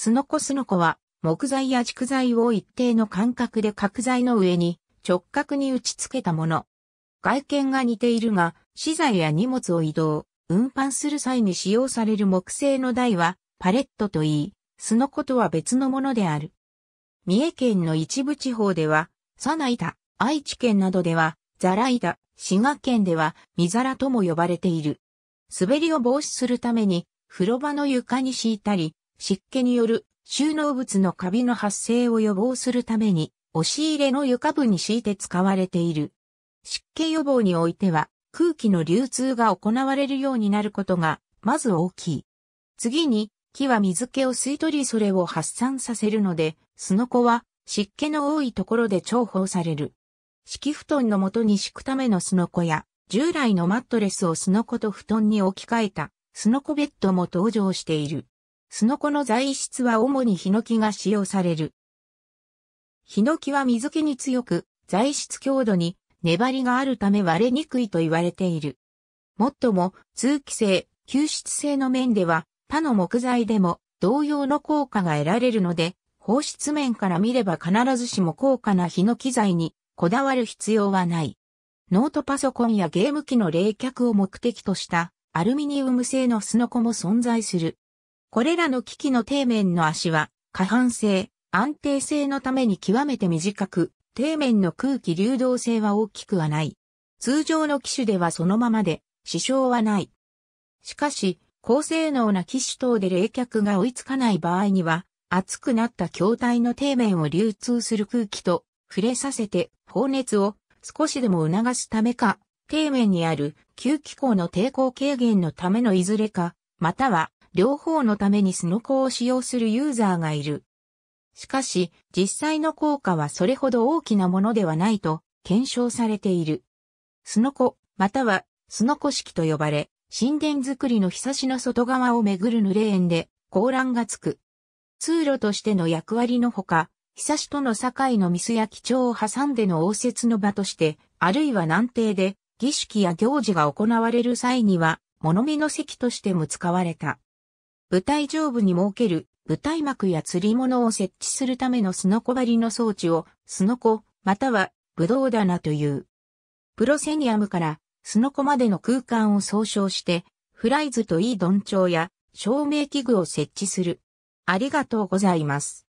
すのこすのこは、木材や蓄材を一定の間隔で角材の上に直角に打ち付けたもの。外見が似ているが、資材や荷物を移動、運搬する際に使用される木製の台は、パレットといい、すのことは別のものである。三重県の一部地方では、サナイダ、愛知県などでは、ザライだ。滋賀県では、ミザラとも呼ばれている。滑りを防止するために、風呂場の床に敷いたり、湿気による収納物のカビの発生を予防するために、押し入れの床部に敷いて使われている。湿気予防においては、空気の流通が行われるようになることが、まず大きい。次に、木は水気を吸い取りそれを発散させるので、すのこは湿気の多いところで重宝される。敷布団の元に敷くためのすのこや、従来のマットレスをすのこと布団に置き換えた、すのこベッドも登場している。スノコの材質は主にヒノキが使用される。ヒノキは水気に強く、材質強度に粘りがあるため割れにくいと言われている。もっとも、通気性、吸湿性の面では、他の木材でも同様の効果が得られるので、放出面から見れば必ずしも高価なヒノキ材にこだわる必要はない。ノートパソコンやゲーム機の冷却を目的としたアルミニウム製のスノコも存在する。これらの機器の底面の足は、可半性、安定性のために極めて短く、底面の空気流動性は大きくはない。通常の機種ではそのままで、支障はない。しかし、高性能な機種等で冷却が追いつかない場合には、熱くなった筐体の底面を流通する空気と触れさせて放熱を少しでも促すためか、底面にある吸気口の抵抗軽減のためのいずれか、または両方のためにスノコを使用するユーザーがいる。しかし、実際の効果はそれほど大きなものではないと検証されている。スノコ、またはスノコ式と呼ばれ、神殿作りの日差しの外側をめぐるぬれ縁で、高欄がつく。通路としての役割のほか、日差しとの境のミスや基調を挟んでの応接の場として、あるいは南庭で儀式や行事が行われる際には、物見の席としても使われた。舞台上部に設ける舞台幕や釣り物を設置するためのすのこ張りの装置をすのこまたはブドウ棚という。プロセニアムからすのこまでの空間を総称してフライズといい鈍調や照明器具を設置する。ありがとうございます。